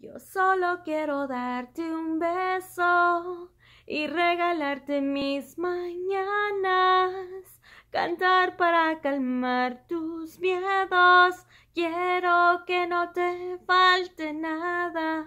Yo solo quiero darte un beso y regalarte mis mañanas, cantar para calmar tus miedos, quiero que no te falte nada.